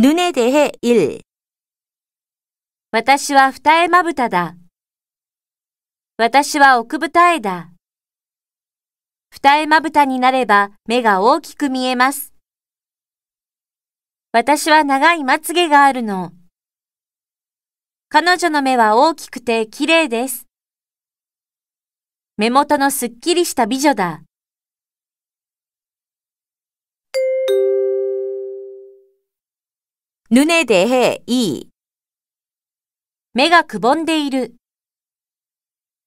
눈에대해1私は二重まぶただ。私は奥二重だ。二重まぶたになれば目が大きく見えます。私は長いまつげがあるの。彼女の目は大きくて綺麗です。目元のすっきりした美女だ。눈에대해い。目がくぼんでいる。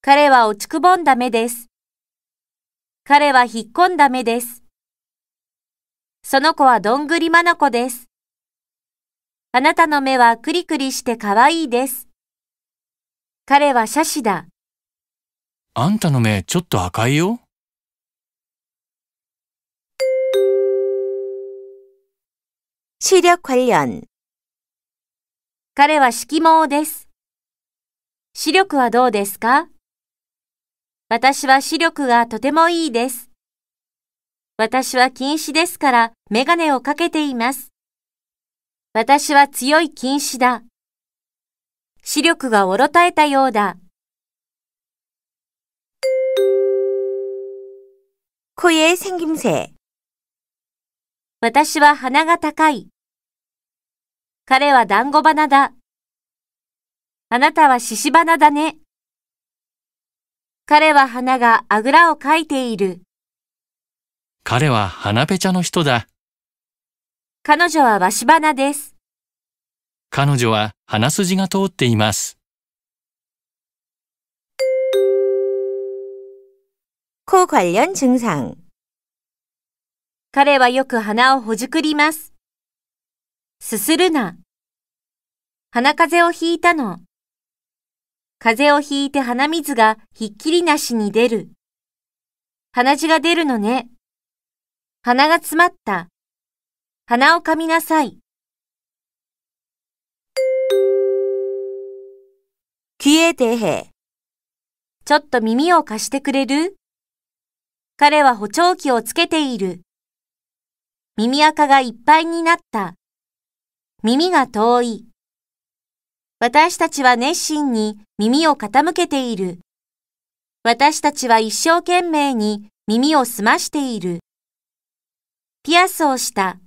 彼は落ちくぼんだ目です。彼は引っ込んだ目です。その子はどんぐりまなこです。あなたの目はくりくりしてかわいいです。彼はャシだ。あんたの目ちょっと赤いよ。視力관련彼は色盲です。視力はどうですか私は視力がとてもいいです。私は近視ですからメガネをかけています。私は強い近視だ。視力がおろたえたようだ。声へ생김새私は鼻が高い。彼は団子花だ。あなたは獅子花だね。彼は花があぐらをかいている。彼は花ペチャの人だ。彼女はわし花です。彼女は鼻筋が通っています。코관련증상彼はよく鼻をほじくります。すするな。鼻風邪をひいたの。風邪をひいて鼻水がひっきりなしに出る。鼻血が出るのね。鼻が詰まった。鼻を噛みなさい。消えてへ。ちょっと耳を貸してくれる彼は補聴器をつけている。耳垢がいっぱいになった。耳が遠い。私たちは熱心に耳を傾けている。私たちは一生懸命に耳を澄ましている。ピアスをした。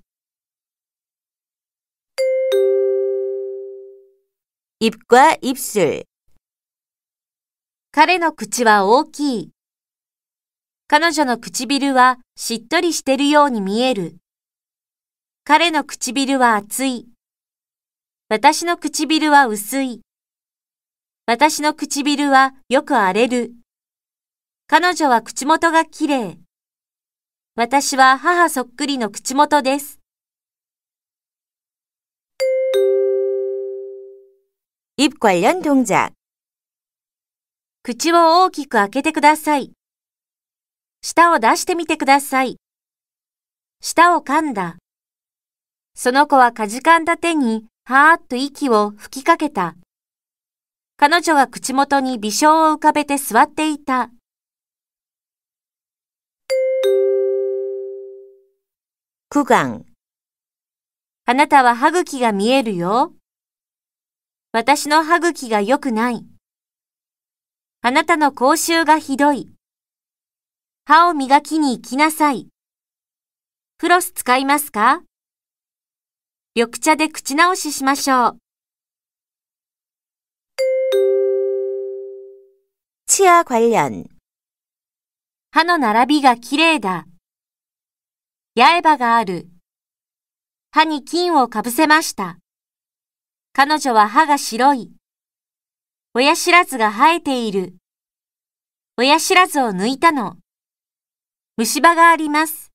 입과입술彼の口は大きい。彼女の唇はしっとりしてるように見える。彼の唇は厚い。私の唇は薄い。私の唇はよく荒れる。彼女は口元が綺麗。私は母そっくりの口元です。입관련동 작。 口を大きく開けてください。舌を出してみてください。舌を噛んだ。その子はかじかんだ手にはーっと息を吹きかけた。彼女は口元に微笑を浮かべて座っていた。苦番。あなたは歯茎が見えるよ。私の歯茎が良くない。あなたの口臭がひどい。歯を磨きに行きなさい。フロス使いますか緑茶で口直ししましょう。치아관련歯の並びが綺麗だ。八重歯がある。歯に金をかぶせました。彼女は歯が白い。親知らずが生えている。親知らずを抜いたの。虫歯があります。